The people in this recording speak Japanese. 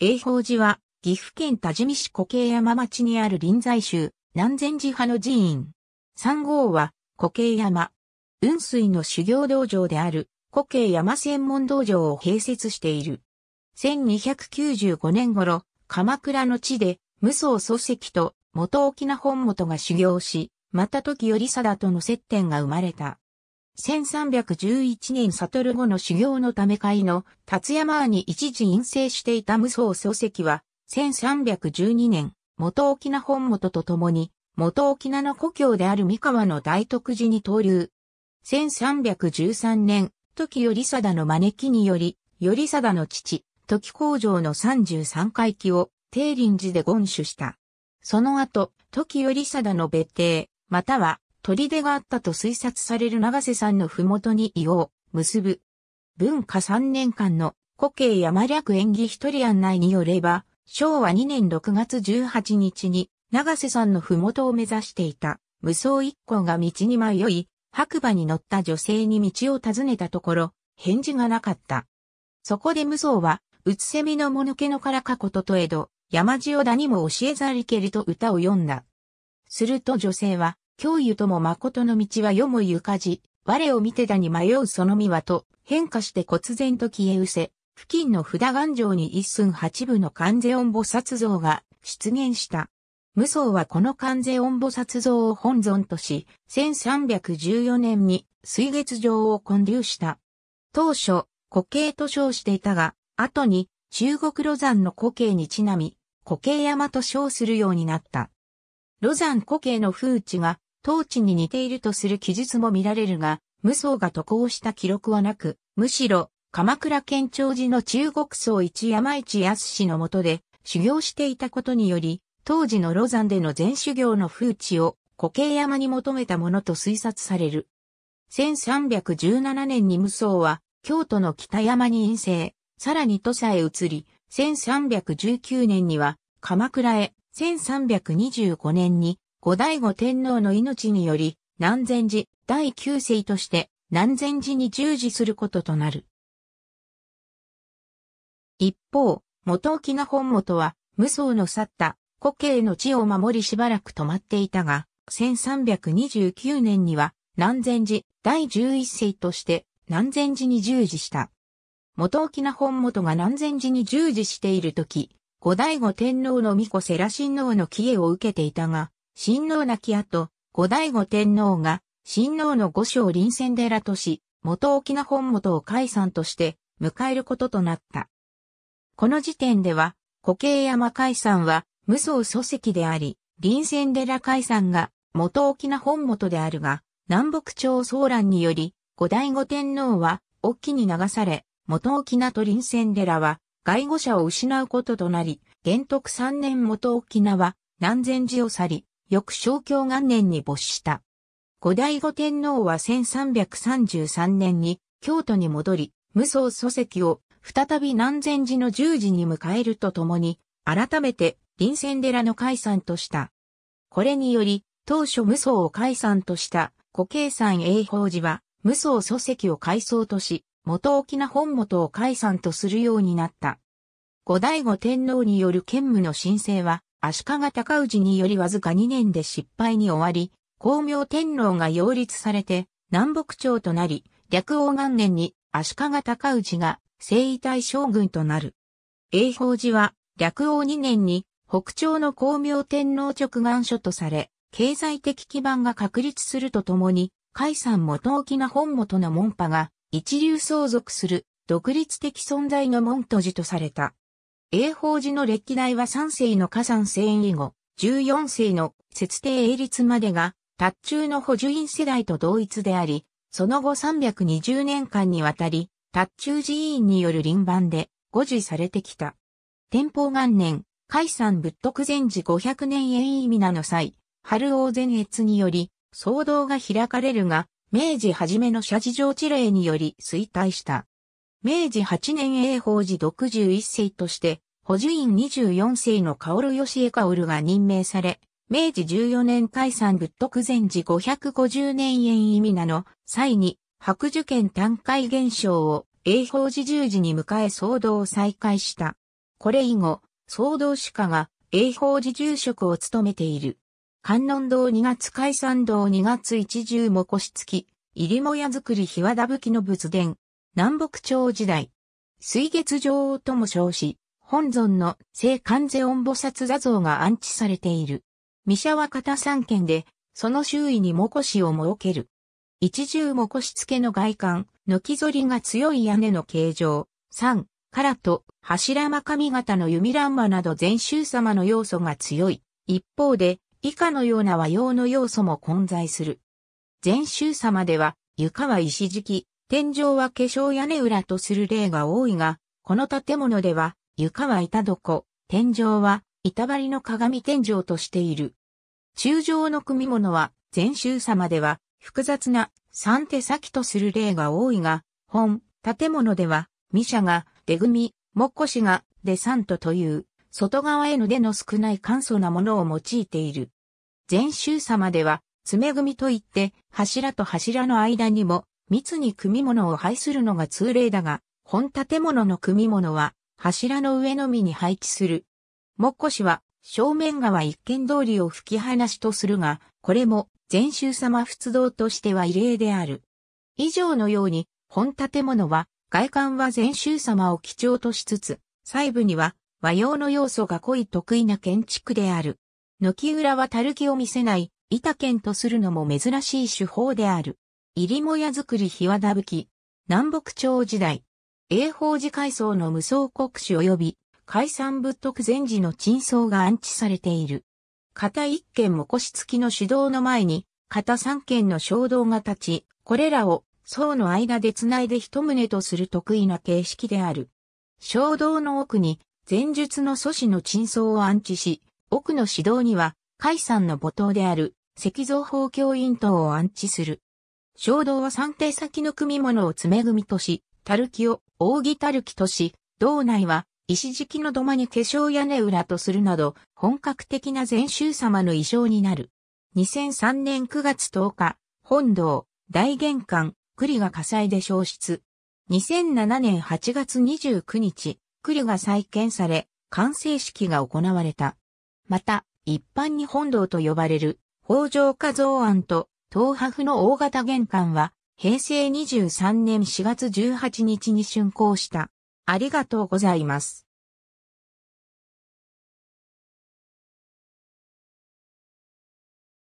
永宝寺は、岐阜県多治見市古慶山町にある臨済宗、南禅寺派の寺院。三号は、古慶山。雲水の修行道場である、古慶山専門道場を併設している。1295年頃、鎌倉の地で、無装祖籍と元沖縄本元が修行し、また時より貞との接点が生まれた。1311年悟後の修行のため会の達山に一時陰性していた無双漱石は、1312年、元沖縄本元と共に、元沖縄の故郷である三河の大徳寺に登留。1313年、時頼貞の招きにより、頼貞の父、時工場の33回忌を、定林寺で御主した。その後、時頼貞の別邸、または砦があったと推察される長瀬さんの麓に伊を結ぶ。文化三年間の古慶山略演技一人案内によれば、昭和2年6月18日に長瀬さんの麓を目指していた無双一行が道に迷い、白馬に乗った女性に道を尋ねたところ、返事がなかった。そこで無双は、うつせみのもぬけのからかこととえど、山地をだにも教えざりけりと歌を詠んだ。すると女性は、教諭とも誠の道はよもゆかじ、我を見てだに迷うその身はと、変化して忽然と消え失せ、付近の札岩城に一寸八部の関税音菩薩像が出現した。無双はこの関税音菩薩像を本尊とし、1314年に水月城を建立した。当初、古景と称していたが、後に中国露山の古景にちなみ、古景山と称するようになった。露山古径の風地が当地に似ているとする記述も見られるが、無双が渡航した記録はなく、むしろ、鎌倉県庁寺の中国僧一山一康のもとで修行していたことにより、当時のロザンでの全修行の風地を固形山に求めたものと推察される。1317年に無双は京都の北山に陰性、さらに土佐へ移り、1319年には鎌倉へ、1325年に後醍醐天皇の命により、南禅寺第9世として南禅寺に従事することとなる。一方、元沖な本元は、無双の去った古慶の地を守りしばらく止まっていたが、1329年には南禅寺第11世として南禅寺に従事した。元沖な本元が南禅寺に従事している時、後醍醐天皇の巫女世羅親王の帰依を受けていたが、新王亡き後、後醍醐天皇が、新王の所を臨戦寺とし、元沖縄本元を解散として、迎えることとなった。この時点では、古慶山解散は、無双祖籍であり、臨戦寺解散が、元沖縄本元であるが、南北朝騒乱により、後醍醐天皇は、沖に流され、元沖縄と臨戦寺は、外語者を失うこととなり、元徳三年元沖縄は、南禅寺を去り、翌正教元年に没した。後醍醐天皇は1333年に京都に戻り、無装祖籍を再び南禅寺の十字に迎えるとともに、改めて臨戦寺の解散とした。これにより、当初無装を解散とした古慶山永宝寺は、無装祖籍を改装とし、元沖縄本元を解散とするようになった。後醍醐天皇による兼務の申請は、足利尊氏によりわずか2年で失敗に終わり、光明天皇が擁立されて南北朝となり、略王元年に足利尊氏が征夷大将軍となる。永宝寺は略王2年に北朝の光明天皇直願書とされ、経済的基盤が確立するとともに、海産元沖器な本元の門派が一流相続する独立的存在の門徒寺とされた。英法寺の歴代は3世の火山遷移後、14世の節定英立までが、達中の補助院世代と同一であり、その後320年間にわたり、達中寺院による臨番で、護持されてきた。天保元年、海山仏徳禅寺500年縁意味なの際、春王前越により、騒動が開かれるが、明治初めの社事情地令により衰退した。明治8年英法寺61世として、補助員24世の薫吉江薫が任命され、明治14年解散仏徳前寺550年縁意味なの際に、白樹県単海現象を英法寺十字に迎え騒動を再開した。これ以後、騒動主家が英法寺住職を務めている。観音堂2月解散堂2月一重も腰付き、入りもや作り日和田吹きの仏殿、南北朝時代、水月女王とも称し、本尊の聖観世音菩薩座像が安置されている。三社は片三県で、その周囲にもこしを設ける。一重もこし付けの外観、軒ぞりが強い屋根の形状、三、カラと柱間髪型の弓乱馬など全宗様の要素が強い。一方で、以下のような和洋の要素も混在する。全集様では、床は石敷き、天井は化粧屋根裏とする例が多いが、この建物では床は板床、天井は板張りの鏡天井としている。中上の組物は禅宗様では複雑な三手先とする例が多いが、本、建物では、ミシャが、出組、もこしが、デサントという、外側への出の少ない簡素なものを用いている。禅宗様では、爪組といって、柱と柱の間にも、密に組物を配するのが通例だが、本建物の組物は柱の上のみに配置する。もっこしは正面側一見通りを吹き放しとするが、これも禅宗様仏道としては異例である。以上のように、本建物は外観は禅宗様を基調としつつ、細部には和洋の要素が濃い得意な建築である。軒裏はたるきを見せない、板剣とするのも珍しい手法である。入もや作り日和田吹南北朝時代、英法寺階層の無双国主及び、海産仏徳禅寺の鎮層が安置されている。片一軒も腰付きの主導の前に、片三軒の衝動が立ち、これらを層の間で繋いで一棟とする得意な形式である。衝動の奥に、前述の祖師の鎮層を安置し、奥の指導には、海産の母頭である、石造法教院等を安置する。衝動は三定先の組物を詰め組とし、たるきを扇たるきとし、道内は石敷きの土間に化粧屋根裏とするなど、本格的な禅宗様の衣装になる。2003年9月10日、本堂、大玄関、栗が火災で消失。2007年8月29日、栗が再建され、完成式が行われた。また、一般に本堂と呼ばれる、北条家像案と東破府の大型玄関は、平成23年4月18日に竣工した。ありがとうございます。